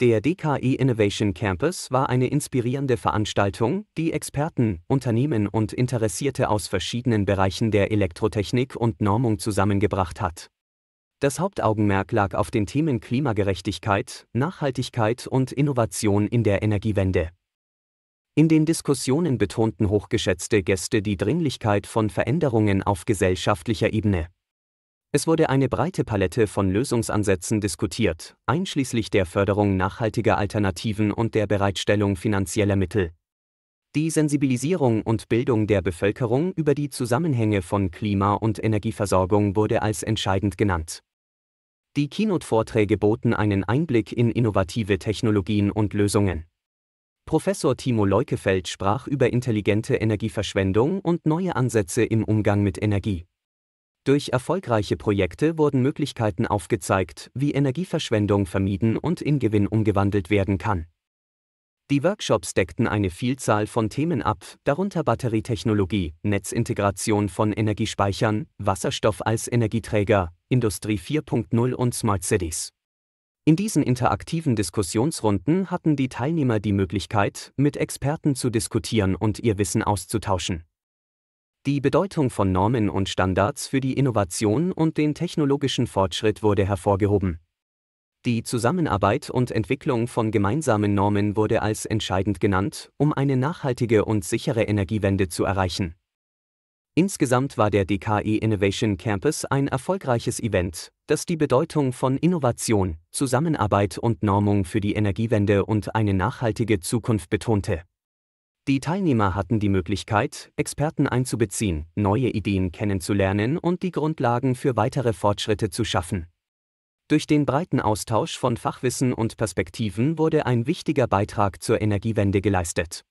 Der DKI Innovation Campus war eine inspirierende Veranstaltung, die Experten, Unternehmen und Interessierte aus verschiedenen Bereichen der Elektrotechnik und Normung zusammengebracht hat. Das Hauptaugenmerk lag auf den Themen Klimagerechtigkeit, Nachhaltigkeit und Innovation in der Energiewende. In den Diskussionen betonten hochgeschätzte Gäste die Dringlichkeit von Veränderungen auf gesellschaftlicher Ebene. Es wurde eine breite Palette von Lösungsansätzen diskutiert, einschließlich der Förderung nachhaltiger Alternativen und der Bereitstellung finanzieller Mittel. Die Sensibilisierung und Bildung der Bevölkerung über die Zusammenhänge von Klima- und Energieversorgung wurde als entscheidend genannt. Die Keynote-Vorträge boten einen Einblick in innovative Technologien und Lösungen. Professor Timo Leukefeld sprach über intelligente Energieverschwendung und neue Ansätze im Umgang mit Energie. Durch erfolgreiche Projekte wurden Möglichkeiten aufgezeigt, wie Energieverschwendung vermieden und in Gewinn umgewandelt werden kann. Die Workshops deckten eine Vielzahl von Themen ab, darunter Batterietechnologie, Netzintegration von Energiespeichern, Wasserstoff als Energieträger, Industrie 4.0 und Smart Cities. In diesen interaktiven Diskussionsrunden hatten die Teilnehmer die Möglichkeit, mit Experten zu diskutieren und ihr Wissen auszutauschen. Die Bedeutung von Normen und Standards für die Innovation und den technologischen Fortschritt wurde hervorgehoben. Die Zusammenarbeit und Entwicklung von gemeinsamen Normen wurde als entscheidend genannt, um eine nachhaltige und sichere Energiewende zu erreichen. Insgesamt war der DKE Innovation Campus ein erfolgreiches Event, das die Bedeutung von Innovation, Zusammenarbeit und Normung für die Energiewende und eine nachhaltige Zukunft betonte. Die Teilnehmer hatten die Möglichkeit, Experten einzubeziehen, neue Ideen kennenzulernen und die Grundlagen für weitere Fortschritte zu schaffen. Durch den breiten Austausch von Fachwissen und Perspektiven wurde ein wichtiger Beitrag zur Energiewende geleistet.